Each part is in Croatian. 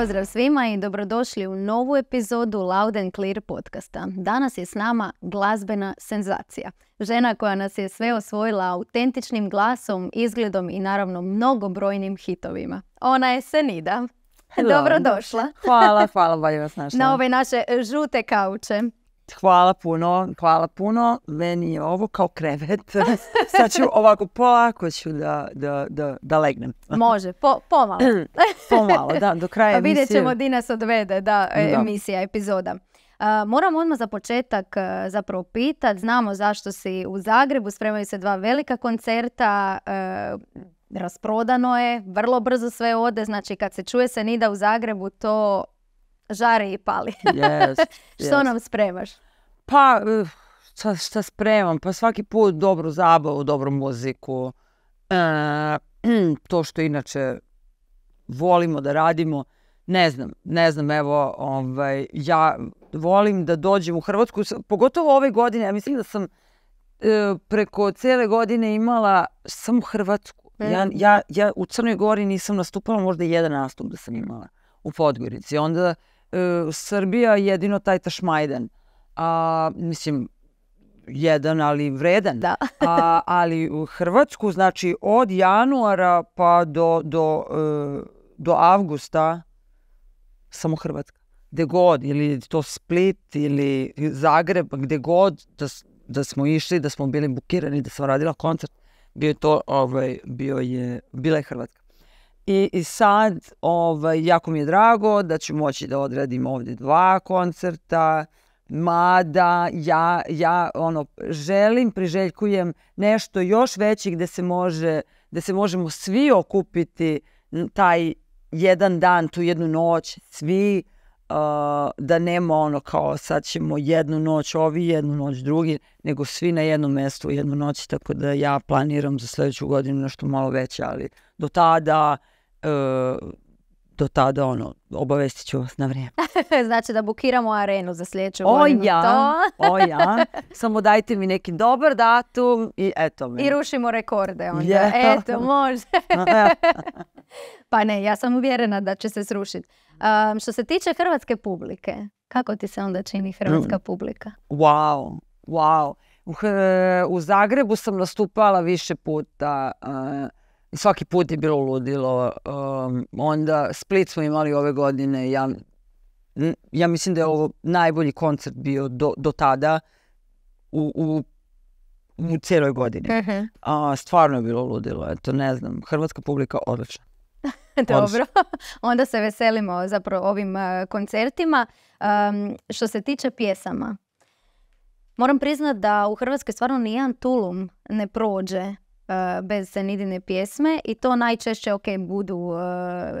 Pozdrav svima i dobrodošli u novu epizodu Loud and Clear podcasta. Danas je s nama glazbena senzacija. Žena koja nas je sve osvojila autentičnim glasom, izgledom i naravno mnogobrojnim hitovima. Ona je Senida. Dobrodošla. Hvala, hvala, bolje vas našla. Na ove naše žute kauče. Hvala puno, hvala puno. Meni je ovo kao krevet. Sad ću ovako polako ću da, legnem. Može, po, pomalo. pomalo, da, do kraja pa emisije. vidjet ćemo di nas odvede, e, da, emisija, epizoda. Moram odmah za početak e, zapravo pitat, znamo zašto si u Zagrebu, spremaju se dva velika koncerta, e, rasprodano je, vrlo brzo sve ode, znači kad se čuje se Nida u Zagrebu, to žari i pali. Yes, Što nam spremaš? Pa, šta, eh, spremam? Pa svaki put dobru zabavu, dobru muziku. Eh, to što inače volimo da radimo. Ne znam, ne znam, evo, ovaj, ja volim da dođem u Hrvatsku, pogotovo ove godine, ja mislim da sam eh, preko cijele godine imala samo Hrvatsku. Mm. Ja, u Crnoj Gori nisam nastupala, možda jedan nastup da sam imala u Podgorici. Onda Srbija jedino taj Tašmajden a, mislim, jedan, ali vredan. Da. a, ali u Hrvatsku, znači, od januara pa do, do, e, do avgusta samo Hrvatska. Gde god, ili to Split, ili Zagreb, gde god da, da smo išli, da smo bili bukirani, da sam radila koncert, bio je to, ovaj, bio je, bila je Hrvatska. I, sad, ovaj, jako mi je drago da ću moći da odradim ovdje dva koncerta mada ja, ja ono, želim, priželjkujem nešto još veće gde se, može, gde se možemo svi okupiti taj jedan dan, tu jednu noć, svi da nema ono kao sad ćemo jednu noć ovi, jednu noć drugi, nego svi na jednom mjestu jednu noć, tako da ja planiram za sljedeću godinu nešto malo veće, ali do tada e, do tada ono, obavestit ću vas na vrijeme. znači da bukiramo arenu za sljedeću o Ja, o ja, samo dajte mi neki dobar datum i eto mi. I rušimo rekorde onda. Eto, može. pa ne, ja sam uvjerena da će se srušiti. što se tiče hrvatske publike, kako ti se onda čini hrvatska mm. publika? Wow, wow. U, Zagrebu sam nastupala više puta svaki put je bilo ludilo. Um, onda Split smo imali ove godine. Ja, mislim da je ovo najbolji koncert bio do, tada u, u, cijeloj godini. Mhm. A, stvarno je bilo ludilo. to ne znam. Hrvatska publika odlična. Dobro, onda se veselimo zapravo ovim uh, koncertima. Um, što se tiče pjesama, moram priznat da u Hrvatskoj stvarno nijedan tulum ne prođe E, bez Senidine pjesme i to najčešće ok budu e,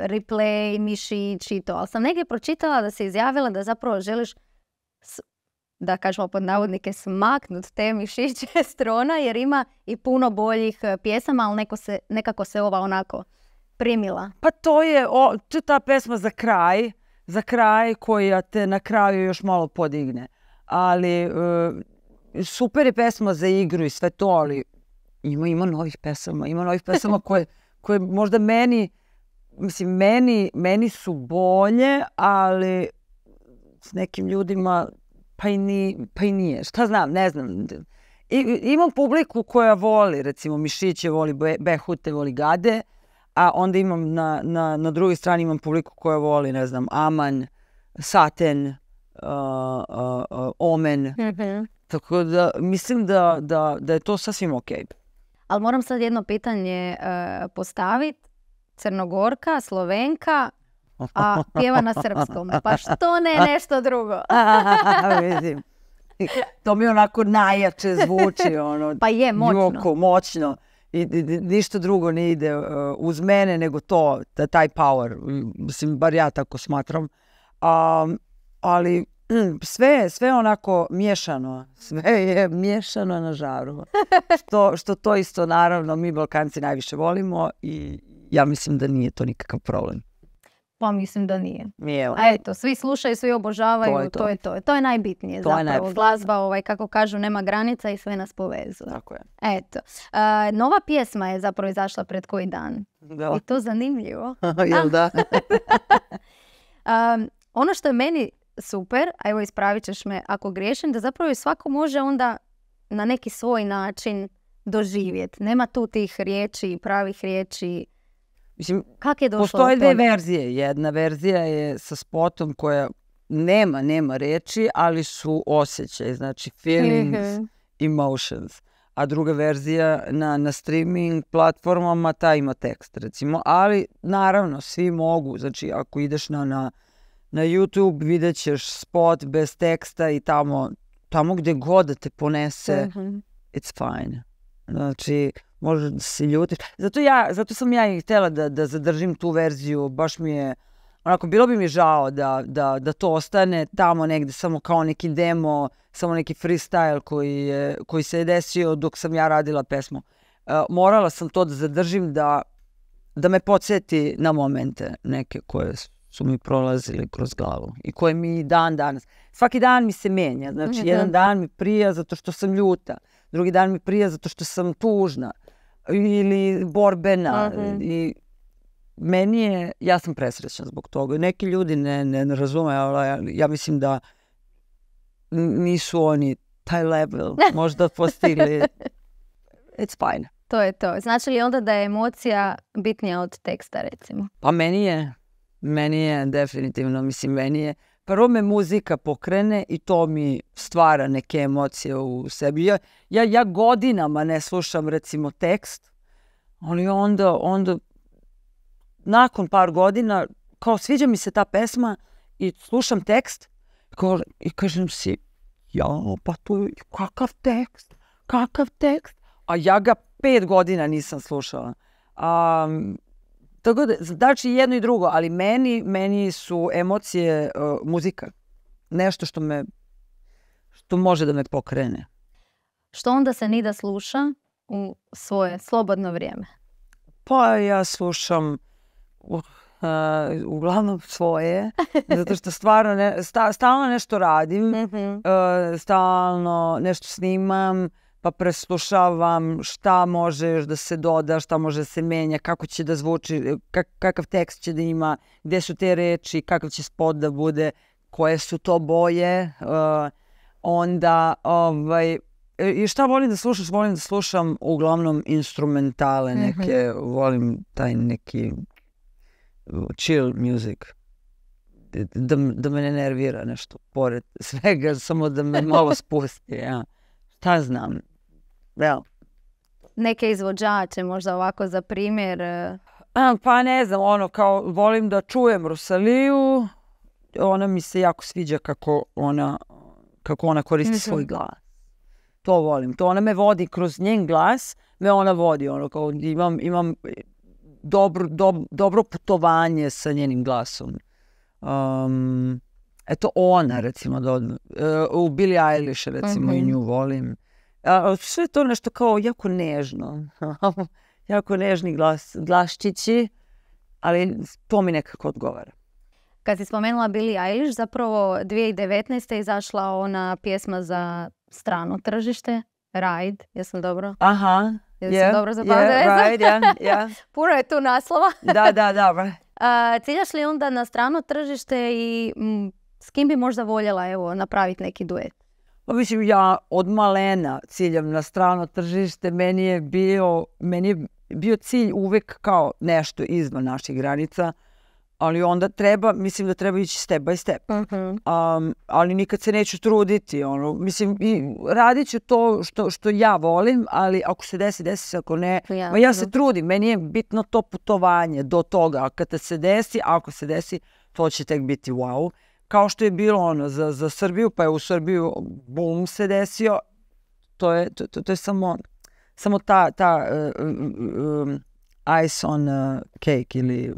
replay, mišić i to. Ali sam negdje pročitala da se izjavila da zapravo želiš da kažemo pod navodnike smaknut te mišiće strona jer ima i puno boljih e, pjesama, ali neko se, nekako se ova onako primila. Pa to je, ta pjesma za kraj, za kraj koja te na kraju još malo podigne. Ali super je pjesma za igru i sve to, ali ima, ima novih pesama, ima novih pesama koje, koje možda meni, mislim, meni, meni su bolje, ali s nekim ljudima pa i, ni, pa i nije. Šta znam, ne znam. I, imam publiku koja voli, recimo, mišiće, voli behute, voli gade, a onda imam na, na, na drugoj strani imam publiku koja voli, ne znam, aman, saten, uh, uh, uh, omen. Mhm. Tako da mislim da, da, da je to sasvim okej. Okay. Ali moram sad jedno pitanje eh, postaviti. Crnogorka, Slovenka, a pjeva na srpskom. Pa što ne nešto drugo? vidim. To mi onako najjače zvuči. Ono, pa je, moćno. moćno. I, ništa drugo ne ide eh, uz mene nego to, taj power. Mislim, bar ja tako smatram. ali Mm, sve, sve onako miješano. Sve je miješano na žaru. Što, što to isto naravno mi Balkanci najviše volimo i ja mislim da nije to nikakav problem. Pa mislim da nije. A eto, svi slušaju, svi obožavaju, to je to. To je, to. to je najbitnije to zapravo. Je Glazba, ovaj, kako kažu, nema granica i sve nas povezuje. Tako je. Eto. nova pjesma je zapravo izašla pred koji dan. Da. I to zanimljivo. Jel da? ono što je meni super, a evo ispravit ćeš me ako griješim, da zapravo svako može onda na neki svoj način doživjeti. Nema tu tih riječi, pravih riječi. Mislim, Kak je došlo postoje dvije verzije. Jedna verzija je sa spotom koja nema, nema riječi, ali su osjećaj, znači feelings, emotions. A druga verzija na, na streaming platformama, ta ima tekst recimo, ali naravno svi mogu, znači ako ideš na, na na YouTube vidjet ćeš spot bez teksta i tamo, tamo gdje god da te ponese, mm it's fine. Znači, možeš da se ljutiš. Zato, ja, zato sam ja i htjela da, da zadržim tu verziju, baš mi je onako, bilo bi mi žao da, da, da to ostane tamo negdje samo kao neki demo, samo neki freestyle koji, je, koji se je desio dok sam ja radila pesmu. E, morala sam to da zadržim da, da me podsjeti na momente neke koje su su mi prolazili kroz glavu i koje mi dan danas. Svaki dan mi se menja. Znači, mhm, jedan dan mi prija zato što sam ljuta, drugi dan mi prija zato što sam tužna ili borbena. Mhm. I meni je, ja sam presrećna zbog toga. Neki ljudi ne, ne, ali ja, ja mislim da nisu oni taj level možda postigli. It's fine. To je to. Znači li onda da je emocija bitnija od teksta, recimo? Pa meni je. Meni je definitivno, mislim, meni je prvo me muzika pokrene i to mi stvara neke emocije u sebi. Ja, ja, godinama ne slušam recimo tekst, ali onda, onda nakon par godina kao sviđa mi se ta pesma i slušam tekst i kažem si ja, pa tu kakav tekst, kakav tekst, a ja ga pet godina nisam slušala. Tako da, znači jedno i drugo, ali meni, meni su emocije e, muzika. Nešto što me, što može da me pokrene. Što onda se Nida sluša u svoje slobodno vrijeme? Pa ja slušam uh, e, uglavnom svoje, zato što stvarno stalno nešto radim, mhm. e, stalno nešto snimam, pa preslušavam šta može još da se doda, šta može da se menja, kako će da zvuči, kakav tekst će da ima, gdje su te reči, kakav će spot da bude, koje su to boje. Uh, onda, ovaj, i šta volim da slušam? Volim da slušam uglavnom instrumentale mhm. neke, volim taj neki chill music da, da me ne nervira nešto pored svega, samo da me malo spusti. Ja. Šta znam? Neke izvođače možda ovako za primjer? E, pa ne znam, ono kao volim da čujem Rosaliju. Ona mi se jako sviđa kako ona, kako ona koristi svoj glas. To volim. To ona me vodi kroz njen glas. Me ona vodi. Ono kao imam, imam dobro, dobro putovanje sa njenim glasom. Um, eto ona recimo. uh, u Billie Eilish recimo mm i mhm. nju volim sve to nešto kao jako nežno. jako nežni glas, glaščići, ali to mi nekako odgovara. Kad si spomenula Billie Eilish, zapravo 2019. je izašla ona pjesma za strano tržište, Ride, jesam dobro? Aha. Jesam dobro Yeah, ride, Puno je tu naslova. da, da, dobro. Ciljaš li onda na strano tržište i mm, s kim bi možda voljela napraviti neki duet? Pa mislim, ja od malena ciljam na strano tržište. Meni je bio, meni je bio cilj uvek kao nešto izvan naših granica, ali onda treba, mislim da treba ići step by step. Mm ali nikad se neću truditi. Ono. Mislim, i radit ću to što, što ja volim, ali ako se desi, desi se, ako ne. Ja, pa ja se trudim, meni je bitno to putovanje do toga. A kada se desi, ako se desi, to će tek biti wow kao što je bilo ono za, za Srbiju, pa je u Srbiju bum se desio, to je, to, to, je samo, samo ta, ta uh, uh, uh, ice on cake ili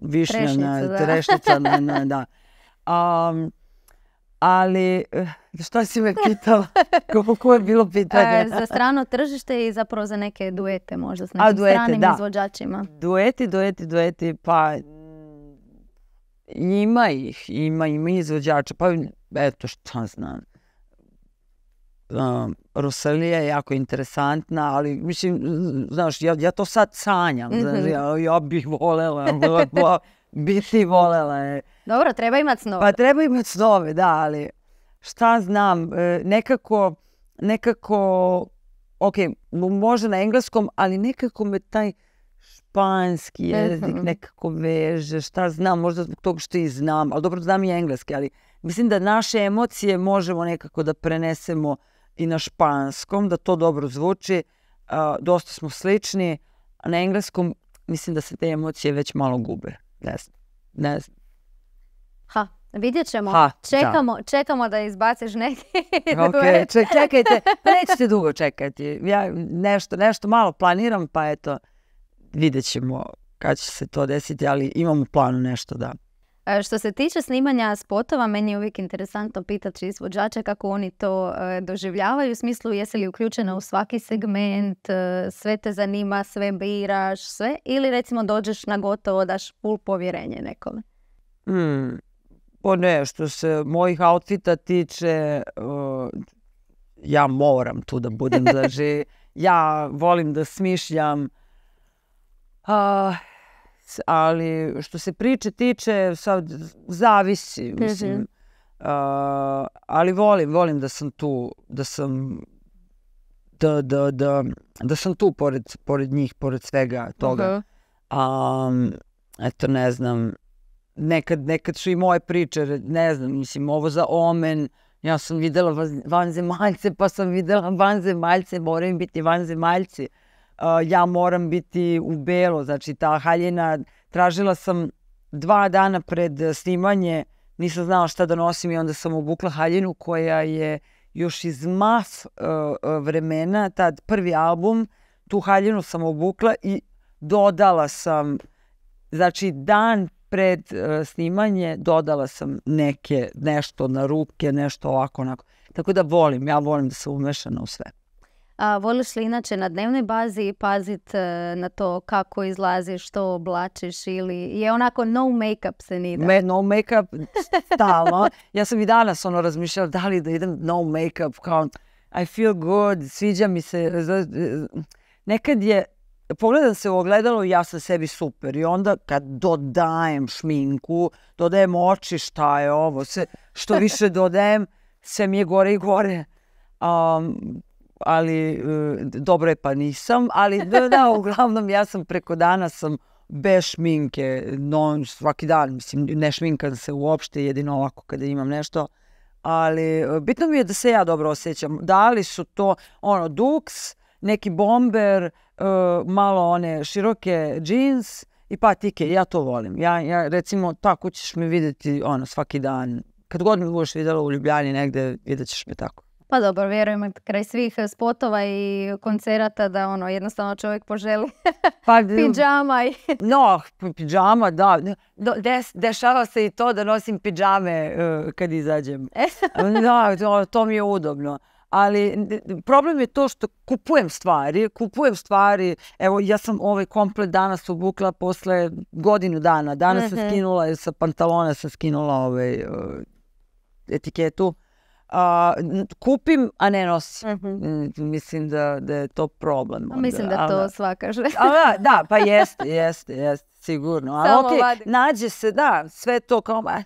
višnja trešnica, na, da. na, da. Um, ali, što si me pitala? Kako je bilo pitanje? E, za strano tržište i zapravo za neke duete možda s nekim A, duete, stranim da. izvođačima. Dueti, dueti, dueti, pa ima ih, ima, ima izvođača, pa eto šta znam. Um, ehm, Rosalija je jako interesantna, ali mislim, znaš, ja, to sad sanjam, mhm. ja, bih volela, biti volela Dobro, treba imat snove. Pa treba imat snove, da, ali šta znam, e, nekako, nekako, ok, može na engleskom, ali nekako me taj španski jezik nekako veže, šta znam, možda zbog toga što i znam, ali dobro znam i engleski, ali mislim da naše emocije možemo nekako da prenesemo i na španskom, da to dobro zvuči, dosta smo slični, a na engleskom mislim da se te emocije već malo gube, ne znam, ne znam. Ha, Vidjet ćemo. čekamo, da. čekamo da izbaciš neke okay, čekajte, pa nećete dugo čekati. Ja nešto, nešto malo planiram, pa eto vidjet ćemo kad će se to desiti, ali imamo u planu nešto da. E, što se tiče snimanja spotova, meni je uvijek interesantno pitati izvođača kako oni to e, doživljavaju, u smislu jesi li uključena u svaki segment, e, sve te zanima, sve biraš, sve, ili recimo dođeš na gotovo, daš full povjerenje nekome? Hmm, po ne, što se mojih outfita tiče, ja moram tu da budem, znači ja volim da smišljam, ali što se priče tiče, sad zavisi, mhm. mislim. ali volim, volim da sam tu, da sam da, da, da, sam tu pored, pored njih, pored svega toga. Uh eto, ne znam, nekad, nekad su i moje priče, ne znam, mislim, ovo za omen, ja sam videla vanzemaljce, pa sam videla vanzemaljce, moraju biti vanzemaljci. Uh, Uh, ja moram biti u belo, znači ta haljina, tražila sam dva dana pred snimanje, nisam znala šta da nosim i onda sam obukla haljinu koja je još iz maf uh, uh, vremena, tad prvi album, tu haljinu sam obukla i dodala sam, znači dan pred snimanje dodala sam neke, nešto na ruke, nešto ovako onako. Tako da volim, ja volim da sam umešana u sve. A, voliš li inače na dnevnoj bazi paziti e, na to kako izlaziš, što oblačiš ili je onako no make-up se nida? Me, no make-up stalno. ja sam i danas ono razmišljala da li da idem no make-up kao I feel good, sviđa mi se. Nekad je pogledam se u ogledalo i ja sam sebi super. I onda kad dodajem šminku, dodajem oči, šta je ovo, se što više dodajem, sve mi je gore i gore. Um, ali e, dobro je pa nisam, ali da, uglavnom ja sam preko dana sam bez šminke, non, svaki dan, mislim, ne šminkam se uopšte, jedino ovako kada imam nešto, ali e, bitno mi je da se ja dobro osjećam. Da li su to, ono, duks, neki bomber, e, malo one široke džins i pa patike, ja to volim. Ja, ja recimo, tako ćeš me vidjeti, ono, svaki dan. Kad god me budeš vidjela u Ljubljani negde, vidjet ćeš me tako. Pa dobro, vjerujem kraj svih eh, spotova i koncerata da ono jednostavno čovjek poželi pa, I... no, pidžama, da. dešava se i to da nosim pidžame eh, kad izađem. E. da, to, to mi je udobno. Ali problem je to što kupujem stvari, kupujem stvari. Evo, ja sam ovaj komplet danas obukla posle godinu dana. Danas sam mhm. skinula, sa pantalona sam skinula ovaj, eh, etiketu a, kupim, a ne nosim. Mhm. Mislim da, je to problem. Mislim da to svaka kaže. da, pa jeste, jeste, jeste, sigurno. nađe se, da, sve to kao, e,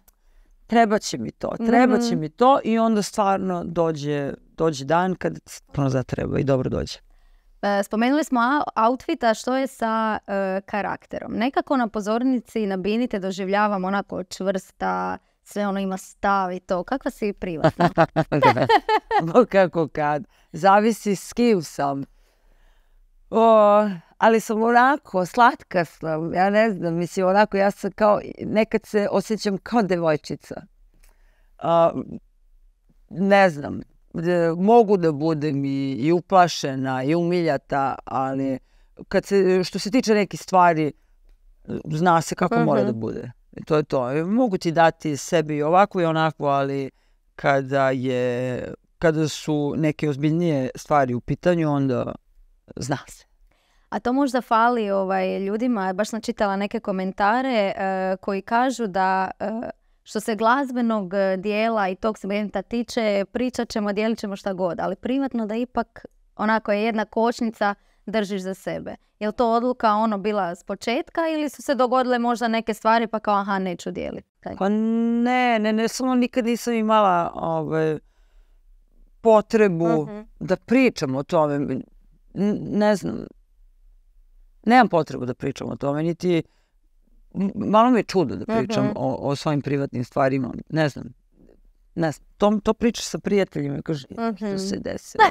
treba će mi to, treba će mhm. mi to i onda stvarno dođe, dan kad stvarno zatreba i dobro dođe. E, spomenuli smo outfit, a što je sa e, karakterom? Nekako na pozornici na binite doživljavam onako čvrsta, sve ono ima stav i to. Kakva si privatna? Kako kad. Zavisi s kim sam. O, ali sam onako, slatka sam, ja ne znam, mislim onako, ja sam kao, nekad se osjećam kao devojčica. ne znam, e, mogu da budem i, i uplašena i umiljata, ali kad se, što se tiče nekih stvari, zna se kako mora mhm. da bude. To je to. Mogu ti dati sebi ovako i onako, ali kada, je, kada su neke ozbiljnije stvari u pitanju, onda zna se. A to možda fali ovaj, ljudima, baš sam čitala neke komentare eh, koji kažu da eh, što se glazbenog eh, dijela i tog segmenta tiče, pričat ćemo, dijelit ćemo šta god, ali privatno da ipak onako je jedna kočnica držiš za sebe. Jel to odluka ono bila s početka ili su se dogodile možda neke stvari pa kao aha neću dijeliti? Pa ne, ne, ne, samo nikad nisam imala ovaj, potrebu mhm. da pričam o tome. ne znam, nemam potrebu da pričam o tome, niti malo mi je čudo da pričam mhm. o, o svojim privatnim stvarima. Ne znam, ne to, pričaš sa prijateljima i što mhm. se desilo.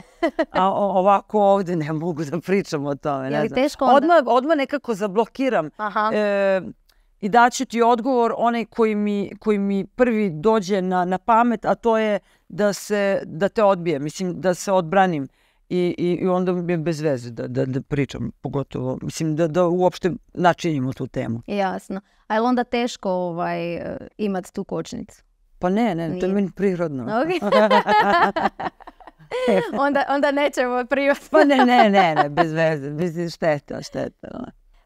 A ovako ovdje ne mogu da pričam o tome. Ne teško Odmah, nekako zablokiram. E, i daću ti odgovor onaj koji mi, prvi dođe na, pamet, a to je da, da te odbije mislim da se odbranim. I, onda mi je bez veze da, pričam, pogotovo, mislim da, da uopšte načinimo tu temu. Jasno. A je onda teško ovaj, e, imati tu kočnicu? Pa ne, ne, to je meni prirodno. onda, onda nećemo prirodno. pa ne, ne, ne, ne, bez veze, bez šteta, šteta.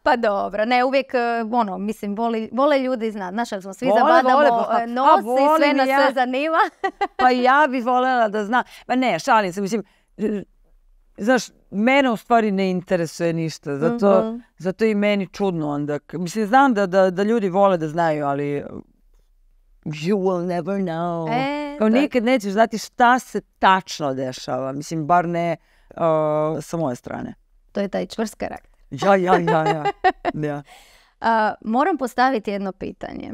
Pa dobro, ne, uvijek, e, ono, mislim, vole ljudi zna, znaš, smo svi zabadamo e, pa, nos i sve nas sve zanima. pa ja bih voljela da zna, pa ne, šalim se, mislim, e, znaš, mene u stvari ne interesuje ništa, zato, mhm. zato i meni čudno onda, mislim, znam da ljudi vole da znaju, ali you will never know. E, Kao nikad nećeš znati šta se tačno dešava. Mislim, bar ne uh, sa moje strane. To je taj čvrst karakter. Ja, ja, ja, ja. ja. moram postaviti jedno pitanje.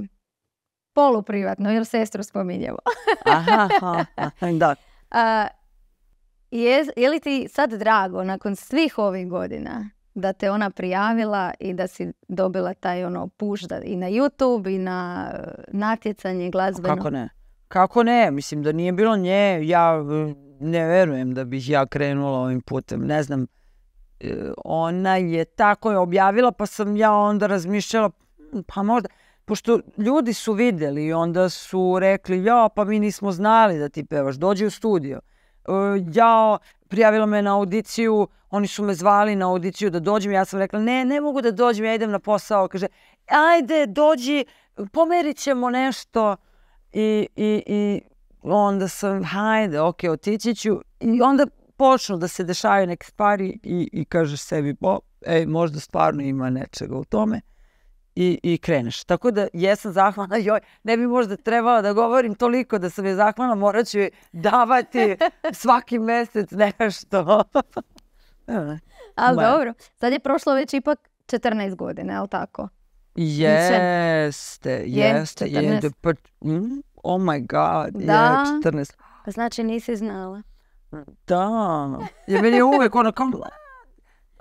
Poluprivatno, jer sestru spominjemo. aha, aha, da. je, je li ti sad drago nakon svih ovih godina da te ona prijavila i da si dobila taj ono da, i na YouTube i na e, natjecanje glazbeno. Kako ne? Kako ne? Mislim da nije bilo nje, ja e, ne verujem da bih ja krenula ovim putem. Ne znam, e, ona je tako je objavila pa sam ja onda razmišljala pa možda, pošto ljudi su vidjeli i onda su rekli ja pa mi nismo znali da ti pevaš, dođi u studio. E, jao, prijavilo me na audiciju, oni su me zvali na audiciju da dođem, ja sam rekla ne, ne mogu da dođem, ja idem na posao. Kaže, ajde, dođi, pomerit ćemo nešto. I, onda sam, hajde, ok, otići ću. I onda počnu da se dešavaju neke stvari i, i kažeš sebi, bo, ej, možda stvarno ima nečega u tome i, i kreneš. Tako da jesam zahvalna joj. Ne bi možda trebala da govorim toliko da sam je zahvalna. Morat ću davati svaki mesec nešto. Ali dobro, sad je prošlo već ipak 14 godina, je tako? Jeste, jeste. Je, pa, mm, oh my god, je 14. Pa znači nisi znala. Da, je meni uvijek ono kao,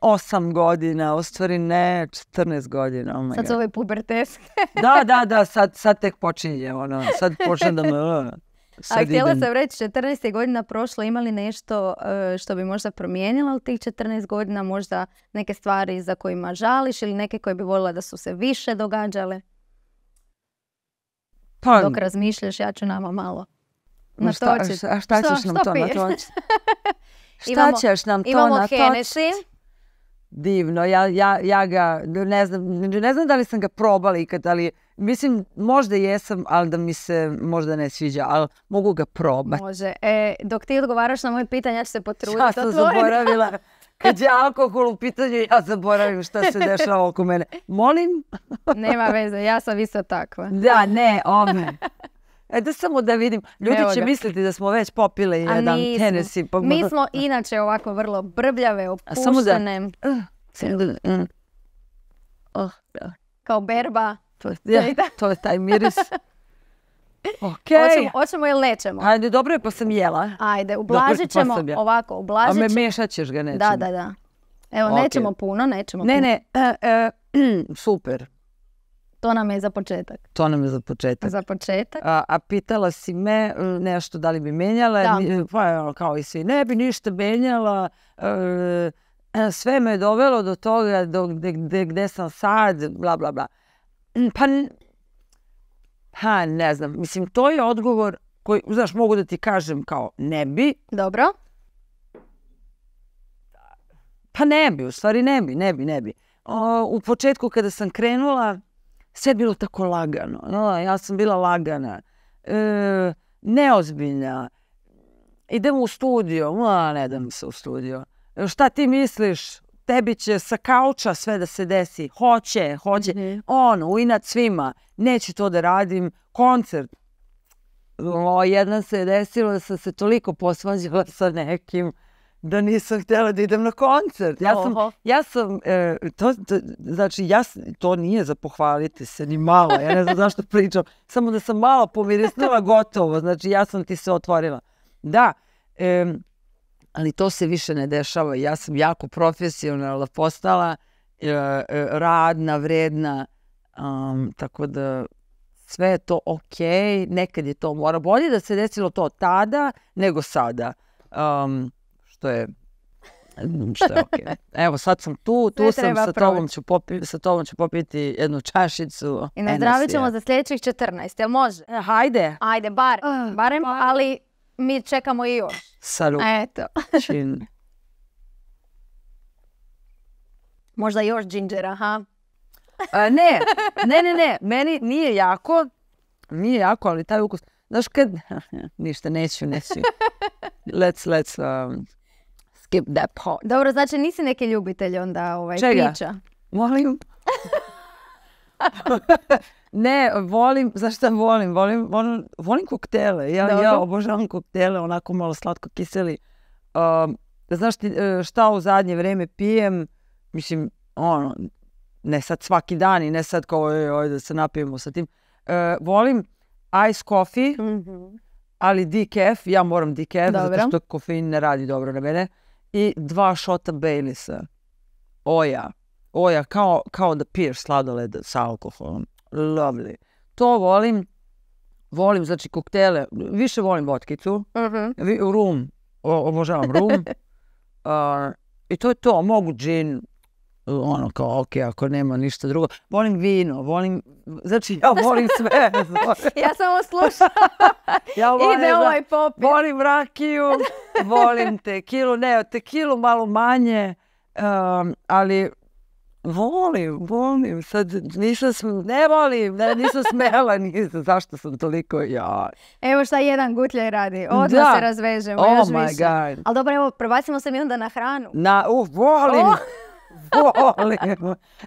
osam godina, u stvari ne, 14 godina. Oh sad su ove puberteske. da, da, da, sad, tek počinje, ono, sad počne da me... Ono, a htjela sam reći, 14 godina prošlo, imali nešto e, što bi možda promijenila u tih 14 godina, možda neke stvari za kojima žališ ili neke koje bi voljela da su se više događale? Pa, Dok razmišljaš, ja ću nama malo. Na šta, a šta, ćeš nam to na Šta ćeš nam to imamo divno. Ja, ga, ne znam, ne znam da li sam ga probala ikad, ali mislim, možda jesam, ali da mi se možda ne sviđa, ali mogu ga probati. Može. E, dok ti odgovaraš na moje pitanje, ja ću se potruditi. Ja sam zaboravila. Kad je alkohol u pitanju, ja zaboravim šta se dešava oko mene. Molim? Nema veze, ja sam isto takva. Da, ne, ome. E, da samo da vidim. Ljudi će misliti da smo već popile jedan Tennessee. Pa... Mi smo inače ovako vrlo brbljave, opuštene. samo da... Eh, eh, eh. Kao berba. To je, to je taj miris. Ok. Hoćemo, ili nećemo? Ajde, dobro je pa sam jela. Ajde, pa ublažit ćemo ovako, A me mešat ćeš ga nećemo? Da, da, da. Evo, nećemo puno, nećemo ne, puno. Ne, ne, super. To nam je za početak. To nam je za početak. Za početak. A, a pitala si me e, nešto da li bi menjala. Da. Pa e, kao i svi, ne bi ništa menjala. E, sve me je dovelo do toga do, gde, gde, gde sam sad, bla, bla, bla. Pa, ha, pa ne znam. Mislim, to je odgovor koji, znaš, mogu da ti kažem kao ne bi. Dobro. Pa ne bi, u stvari ne bi, ne bi, ne bi. O, u početku kada sam krenula, sve bilo tako lagano. ja sam bila lagana, e, neozbiljna. Idemo u studio, Ma, ne dam se u studio. šta ti misliš? Tebi će sa kauča sve da se desi. Hoće, hoće. Mhm. ono u Ono, svima. neće to da radim. Koncert. jedna se je desilo da sam se toliko posvađala sa nekim da nisam htjela da idem na koncert. Ja sam, ja sam e, to, znači, ja, to nije za pohvaliti se, ni malo, ja ne znam zašto pričam, samo da sam malo pomirisnila gotovo, znači ja sam ti se otvorila. Da, e, ali to se više ne dešava. Ja sam jako profesionalna postala, e, e, radna, vredna, tako da sve je to ok, nekad je to mora. Bolje da se desilo to tada nego sada. Um, to je što je mm, Evo sad sam tu, tu sam, sa tobom, ću sa tobom ću popiti jednu čašicu. I nazdravit ćemo za sljedećih 14, jel može? E, hajde. Ajde, bar, ah, barem, ali mi čekamo i još. Salut. Eto. Čin. Možda još džinđera, ha? ne, ne, ne, ne, meni nije jako, nije jako, ali taj ukus, znaš kad, ništa, neću, neću. Let's, let's, um skip that part. Dobro, znači nisi neki ljubitelj onda ovaj, Čega? priča. Molim? ne, volim, zašto volim? Volim, volim, volim koktele. Ja, ja obožavam koktele, onako malo slatko kiseli. Um, znaš ti, e, šta u zadnje vrijeme pijem? Mislim, ono, ne sad svaki dan i ne sad kao oj, oj, da se napijemo sa tim. E, volim ice coffee, mm -hmm. ali decaf, ja moram decaf, zato što kofein ne radi dobro na mene i dva šota Baileysa. Oja. Oja, kao, kao da piješ sladoled sa alkoholom. Lovely. To volim. Volim, znači, koktele. Više volim vodkicu. Uh mhm. -huh. Rum. O, obožavam rum. uh, I to je to. Mogu džin, ono kao, ok, ako nema ništa drugo. Volim vino, volim, znači ja volim sve. ja samo slušam. ja volim, Ide ovaj Volim rakiju, volim tekilu, ne, tekilu malo manje, um, ali volim, volim. Sad nisam, ne volim, nisam smela, nisam, zašto sam toliko, ja. Evo šta jedan gutljaj radi, odmah da. se razvežemo, oh my God. Ali dobro, evo, prebacimo se mi onda na hranu. Na, uh, volim. Oh.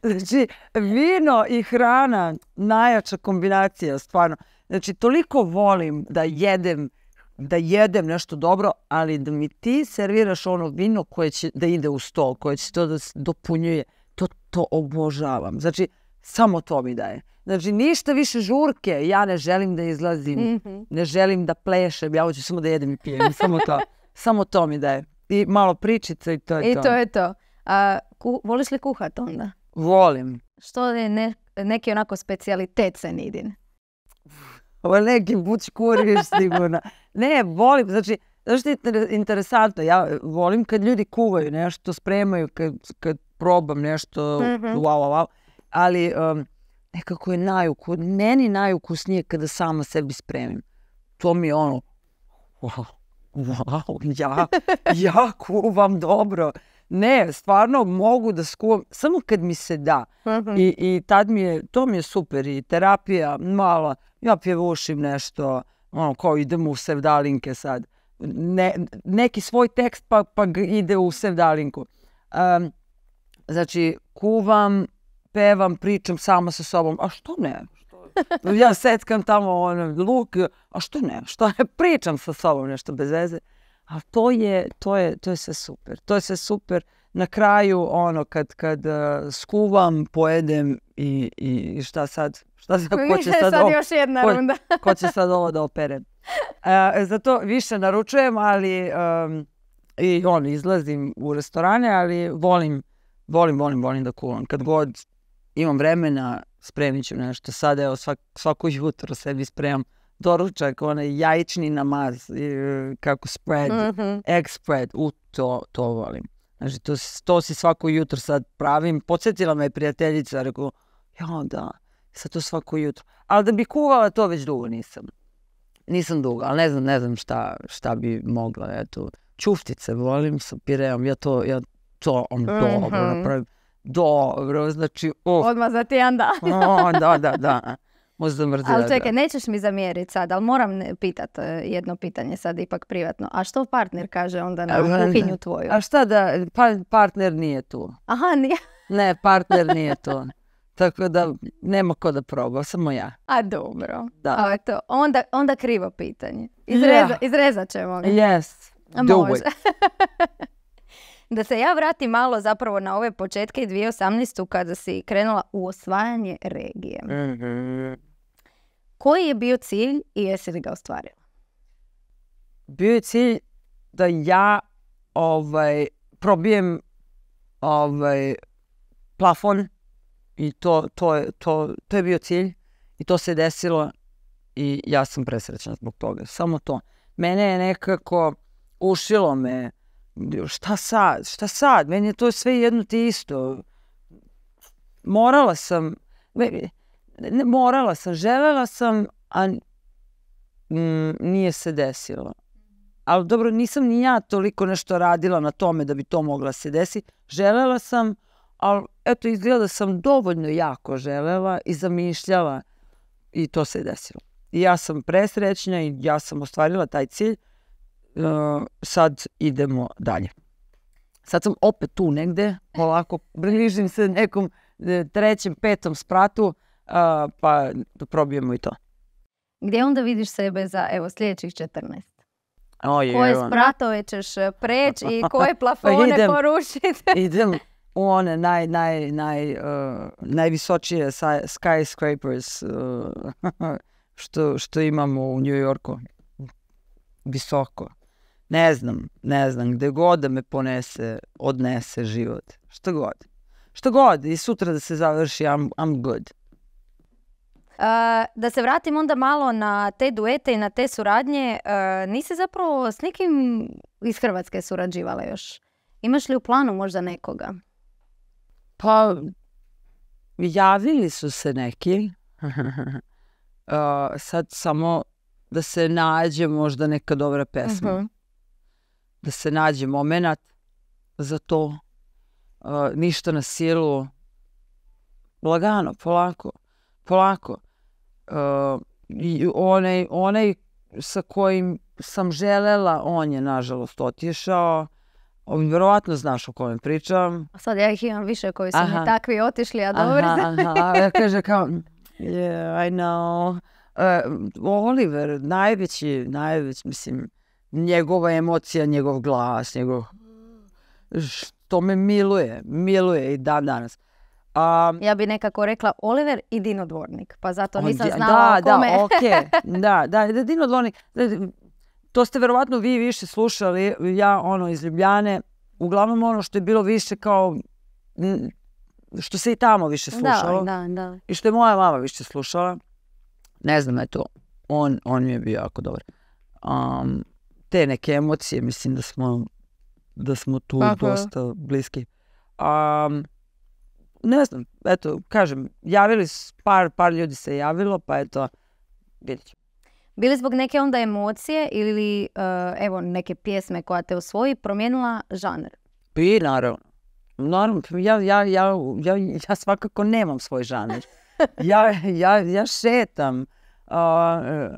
Znači, vino i hrana, najjača kombinacija, stvarno. Znači, toliko volim da jedem da jedem nešto dobro, ali da mi ti serviraš ono vino koje će da ide u stol, koje će to da dopunjuje, to, to obožavam. Znači, samo to mi daje. Znači, ništa više žurke. Ja ne želim da izlazim, mhm. ne želim da plešem, ja hoću samo da jedem i pijem, samo to. Samo to mi daje. I malo pričica i to je I to. I to je to. A, Ku, voliš li kuhat onda? Volim. Što je ne, neki onako specijalitet nidin? Ovo je neki buć škuriš sigurno. ne, volim, znači, znaš je interesantno, ja volim kad ljudi kuvaju nešto, spremaju, kad, kad probam nešto, mm-hmm. wow, wow, ali um, nekako je najukus, meni najukusnije kada sama sebi spremim. To mi je ono, wow, wow, ja, ja kuvam dobro. Ne, stvarno mogu da skuvam, samo kad mi se da. I, tad mi je, to mi je super i terapija mala. Ja pjevušim nešto, ono kao idemo u sevdalinke sad. neki svoj tekst pa, pa ide u sevdalinku. Um, znači, kuvam, pevam, pričam sama sa sobom. A što ne? Ja seckam tamo ono, luk, a što ne? Što ne? Pričam sa sobom nešto bez veze. Ali to je, to je, to je sve super. To je sve super. Na kraju, ono, kad, kad e, skuvam, pojedem i, i, šta sad? Šta sad? Ko će sad, sad još jedna runda. ko će sad ovo da operem? E, zato više naručujem, ali i on izlazim u restorane, ali volim, volim, volim, volim da kuvam. Kad god imam vremena, spremit ću nešto. Sada evo, svak, svako jutro sebi spremam doručak, onaj jajični namaz, e, kako spread, mm egg spread, u to, to volim. Znači, to, to si svako jutro sad pravim. Podsjetila me prijateljica, rekao, ja da, sad to svako jutro. Ali da bi kuvala to već dugo nisam. Nisam dugo, ali ne znam, ne znam šta, šta bi mogla, eto. Čuftice volim sa pireom, ja to, ja to, on dobro mm napravim. Dobro, znači, uh. Odmah za tijan dan. da, da, da možda Ali čekaj, nećeš mi zamjeriti sad, ali moram pitat e, jedno pitanje sad ipak privatno. A što partner kaže onda na e, kuhinju tvoju? A šta da, pa partner nije tu. Aha, nije. Ne, partner nije tu. Tako da nema ko da proba, samo ja. A dobro. Da. to, onda, krivo pitanje. Izrezat ćemo ga. Yes, može. Da se ja vratim malo zapravo na ove početke 2018. kada si krenula u osvajanje regije. Mhm. Koji je bio cilj i jesi li ga ostvarila? Bio je cilj da ja ovaj, probijem ovaj, plafon i to, to, je, to, to je bio cilj i to se desilo i ja sam presrećna zbog toga. Samo to. Mene je nekako ušilo me šta sad, šta sad, meni je to sve jedno ti isto. Morala sam, ne, morala sam, želela sam, a mm, nije se desilo. Ali dobro, nisam ni ja toliko nešto radila na tome da bi to mogla se desiti. Želela sam, ali eto, izgleda sam dovoljno jako želela i zamišljala i to se desilo. I ja sam presrećna i ja sam ostvarila taj cilj. E, sad idemo dalje. Sad sam opet tu negde, polako bližim se nekom e, trećem, petom spratu pa probijemo i to. Gdje onda vidiš sebe za evo sljedećih 14? koje spratove ćeš e, preći i koje plafone porušiti? idem u one naj, naj, naj, e, skyscrapers e, što, što imamo u New Yorku. Visoko. Ne znam, ne znam, gde god da me ponese, odnese život. Što god. Što god i sutra da se završi, I'm, I'm good da se vratim onda malo na te duete i na te suradnje. Nisi zapravo s nikim iz Hrvatske surađivala još. Imaš li u planu možda nekoga? Pa, javili su se neki. sad samo da se nađe možda neka dobra pesma. Mhm. Da se nađe moment za to. ništa na silu. Lagano, polako polako onaj, sa kojim sam želela, on je nažalost otišao. Vjerovatno znaš o kojem pričam. A sad ja ih imam više koji su mi takvi otišli, a dobro aha, aha. Ja kaže kao, yeah, I know. E, Oliver, najveći, najveći, mislim, njegova emocija, njegov glas, njegov... Što me miluje, miluje i dan danas ja bi nekako rekla Oliver i Dino Dvornik, pa zato nisam znala da, kome. Da, okay. da, da, Dino Dvornik, to ste verovatno vi više slušali, ja ono iz Ljubljane, uglavnom ono što je bilo više kao, što se i tamo više slušalo. Da, da, da. I što je moja mama više slušala. Ne znam, eto, on, on mi je bio jako dobar. te neke emocije, mislim da smo, da smo tu dosta bliski. Um, ne znam, eto, kažem, javili su, par, par ljudi se javilo, pa eto, vidjet ću. Bili zbog neke onda emocije ili eh, evo neke pjesme koja te osvoji promijenila žanr? Bi, pa naravno. Naravno, pa ja, ja, ja, ja, svakako nemam svoj žanr. ja, ja, ja šetam.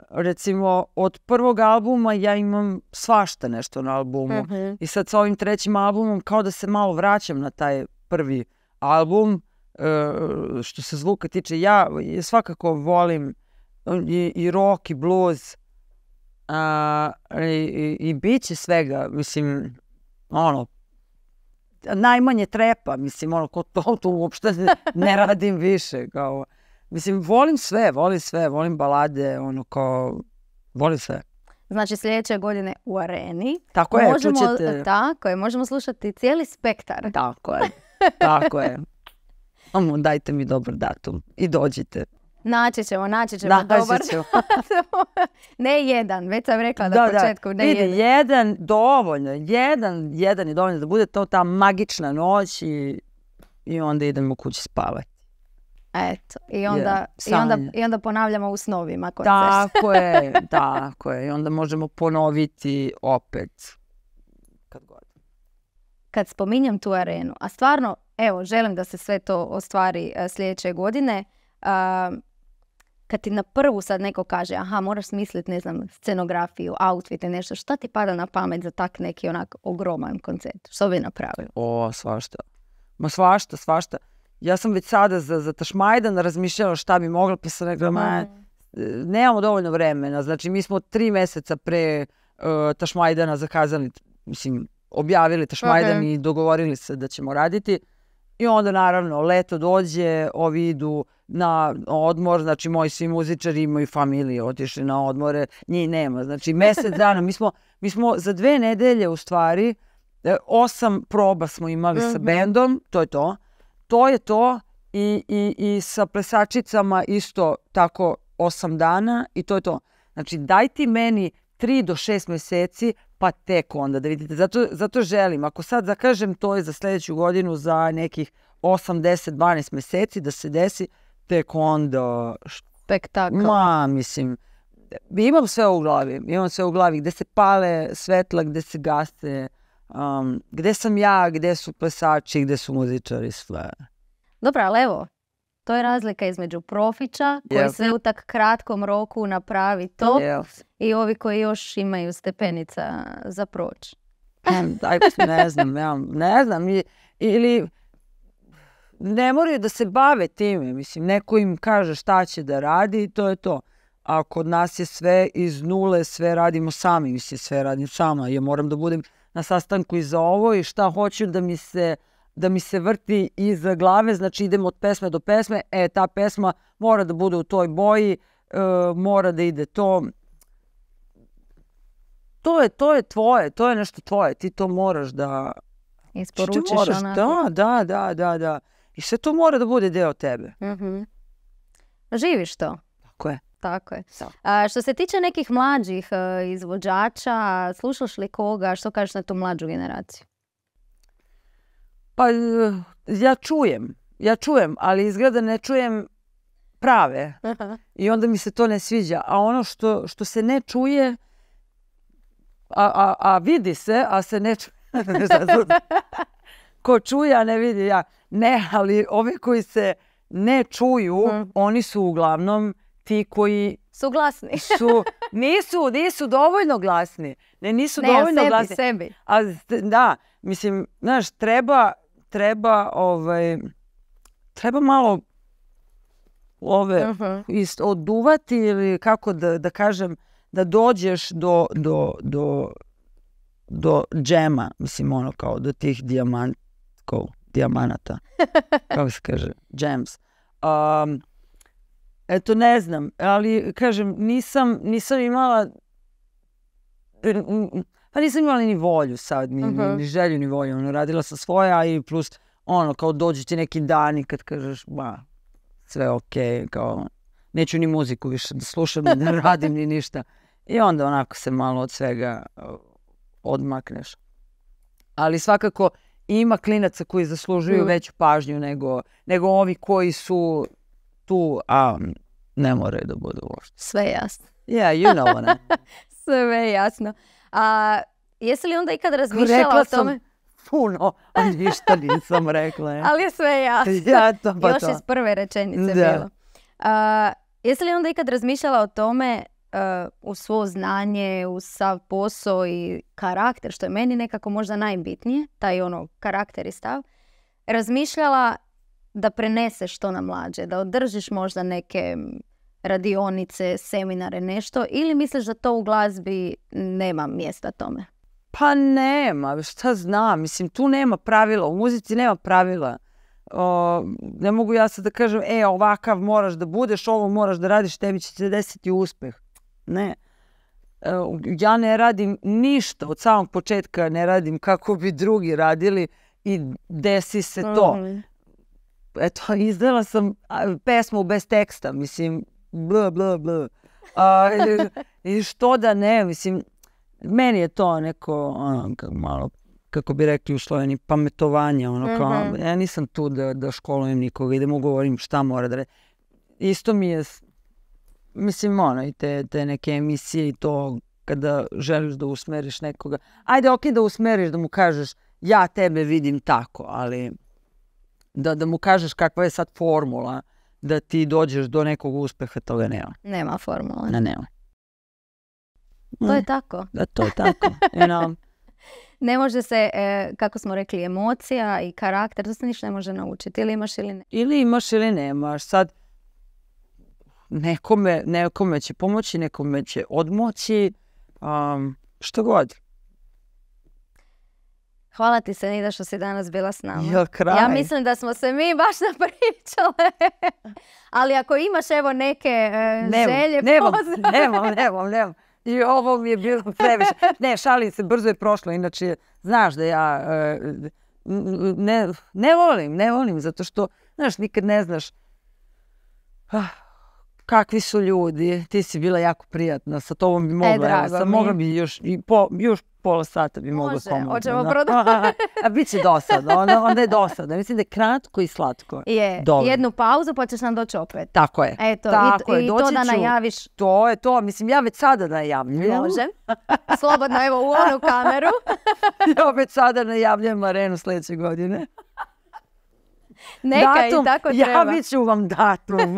recimo, od prvog albuma ja imam svašta nešto na albumu. Mhm. I sad s ovim trećim albumom kao da se malo vraćam na taj prvi album, e, što se zvuka tiče, ja svakako volim i, rock i blues i, bit će svega, mislim, ono, najmanje trepa, mislim, ono, ko to, to uopšte ne radim više, kao, mislim, volim sve, volim sve, volim balade, ono, kao, volim sve. Znači sljedeće godine u areni. Tako je, možemo, čućete. Tako je, možemo slušati cijeli spektar. Tako je. Tako je. dajte mi dobar datum i dođite. Naći ćemo, naći ćemo dobar ne jedan, već sam rekla na početku. Da, ne jedan. jedan, dovoljno. Jedan, jedan je dovoljno da bude to ta magična noć i, onda idemo kući spavati. Eto, i onda, i, onda, i onda ponavljamo u snovima Tako je, tako je. I onda možemo ponoviti opet kad spominjem tu arenu, a stvarno, evo, želim da se sve to ostvari e, sljedeće godine, kad ti na prvu sad neko kaže, aha, moraš smisliti, ne znam, scenografiju, outfite, nešto, šta ti pada na pamet za tak neki onak ogroman koncert? Što bi napravio? O, svašta. Ma svašta, svašta. Ja sam već sada za, za Tašmajdan razmišljala šta bi mogla, pa sam rekla, ma, e, nemamo dovoljno vremena. Znači, mi smo tri mjeseca pre e, Tašmajdana zakazali, mislim, objavili Tašmajdan okay. i dogovorili se da ćemo raditi. I onda naravno leto dođe, ovi idu na odmor, znači moji svi muzičari imaju familije, otišli na odmore, njih nema. Znači mesec dana, mi smo, mi smo za dve nedelje u stvari, e, osam proba smo imali sa mhm. bendom, to je to. To je to i, i, i sa plesačicama isto tako osam dana i to je to. Znači daj ti meni tri do šest mjeseci, pa tek onda da vidite. Zato, zato želim, ako sad zakažem to je za sljedeću godinu za nekih 8, 10, 12 mjeseci da se desi, tek onda... Spektakl. Ma, mislim, imam sve u glavi, imam sve u glavi, gdje se pale svetla, gdje se gaste, um, gdje sam ja, gdje su plesači, gdje su muzičari, sve. Dobro, ali evo, to je razlika između profića koji sve u tak kratkom roku napravi to i ovi koji još imaju stepenica za proć. ne, pa, ne znam, ja, ne znam. ili ne moraju da se bave time. Mislim, neko im kaže šta će da radi i to je to. A kod nas je sve iz nule, sve radimo sami. Mislim, sve radim sama. Ja moram da budem na sastanku i za ovo i šta hoću da mi se da mi se vrti iz glave, znači idemo od pesme do pesme, e, ta pesma mora da bude u toj boji, e, mora da ide to. To je, to je tvoje, to je nešto tvoje, ti to moraš da... Znači, Isporučiš Da, da, da, da, I sve to mora da bude deo tebe. Mhm. Živiš to. Tako je. Tako je. što se tiče nekih mlađih e, izvođača, slušaš li koga, što kažeš na tu mlađu generaciju? Pa e, ja čujem, ja čujem, ali izgleda ne čujem prave. I onda mi se to ne sviđa. A ono što, što se ne čuje, a, vidi se, a se ne čuje. Ko čuje, a ne vidi ja. Ne, ali ovi koji se ne čuju, hm. oni su uglavnom ti koji... Su glasni. su, nisu, nisu dovoljno glasni. Ne, nisu ne, dovoljno sebi, glasni. sebi. da, mislim, znaš, treba treba, ovaj, treba malo ove ist, oduvati ili kako da, da kažem, da dođeš do, do, do, do džema, mislim ono kao do tih dijaman kao, dijamanata, kako se kaže, džems. eto, ne znam, ali kažem, nisam, nisam imala pa nisam imala ni volju sad, ni, želju ni volju. Ono, radila sam svoja i plus ono kao dođu ti neki dan i kad kažeš ba, sve ok, kao neću ni muziku više da slušam, ne radim ni ništa. I onda onako se malo od svega odmakneš. Ali svakako ima klinaca koji zaslužuju mm. veću pažnju nego, nego ovi koji su tu, a ne moraju da budu uopšte. Sve jasno. Yeah, you know ona. Sve jasno. A, jesi li onda ikad razmišljala o tome? Sam puno, a ništa nisam rekla. Ali je sve jasno. Ja to Još iz prve rečenice bilo. jesi li onda ikad razmišljala o tome u svo znanje, u sav posao i karakter, što je meni nekako možda najbitnije, taj ono karakter i stav, razmišljala da preneseš to na mlađe, da održiš možda neke radionice, seminare, nešto ili misliš da to u glazbi nema mjesta tome? Pa nema, šta znam, mislim tu nema pravila, u muzici nema pravila. ne mogu ja sad da kažem, e ovakav moraš da budeš, ovo moraš da radiš, tebi će se desiti uspeh. Ne. E, ja ne radim ništa, od samog početka ne radim kako bi drugi radili i desi se to. Mm. Eto, izdala sam pesmu bez teksta, mislim, bla, bla, bla. A, I što da ne, mislim, meni je to neko, ono, malo, kako bi rekli u Sloveniji, pametovanje, ono, kao, mhm. ja nisam tu da, da školujem nikoga i da mu govorim šta mora da re... Isto mi je, mislim, ono, i te, te neke emisije i to, kada želiš da usmeriš nekoga. Ajde, ok da usmeriš, da mu kažeš, ja tebe vidim tako, ali da, da mu kažeš kakva je sad formula da ti dođeš do nekog uspeha, toga nema. Nema formule. Ne, nema. To je mm. tako. Da, to je tako. ne može se, e, kako smo rekli, emocija i karakter, to se ništa ne može naučiti. Ili imaš ili ne. Ili imaš ili nemaš. Sad, nekome, nekome će pomoći, nekome će odmoći, um, što god. Hvala ti se Nida što si danas bila s nama. Ja mislim da smo se mi baš napričale. Ali ako imaš evo neke e, nemam, želje, nemam, pozdrav. Nemam, nemam, I ovo mi je bilo previše. Ne, šalim se, brzo je prošlo. Inače, znaš da ja e, ne, ne volim, ne volim. Zato što, znaš, nikad ne znaš. Ah, kakvi su ljudi. Ti si bila jako prijatna, sa tobom bi mogla, e, mogla bi još, i po, još pola sata bi mogla pomoći. Može, hoćemo prodati. A, a, bit će dosadno, onda, onda je dosadno. Mislim da je kratko i slatko. Je, jednu pauzu pa ćeš nam doći opet. Tako je. Eto, Tako i, je. i to da najaviš. To je to, mislim ja već sada najavljujem. Može, slobodno evo u onu kameru. ja već sada najavljujem Marenu sljedeće godine. Neka i tako treba. Javit ću vam datum.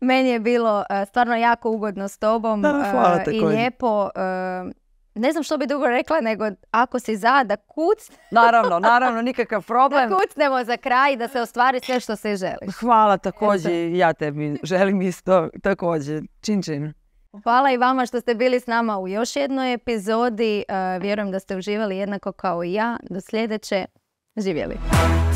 Meni je bilo e, stvarno jako ugodno s tobom e, i lijepo. E, ne znam što bi dugo rekla, nego ako si za, da kuc... Naravno, naravno, nikakav problem. Da kucnemo za kraj i da se ostvari sve što se želi. Hvala također, ja tebi želim isto također. Čin čin. Hvala i vama što ste bili s nama u još jednoj epizodi. Vjerujem da ste uživali jednako kao i ja. Do sljedeće. Živjeli!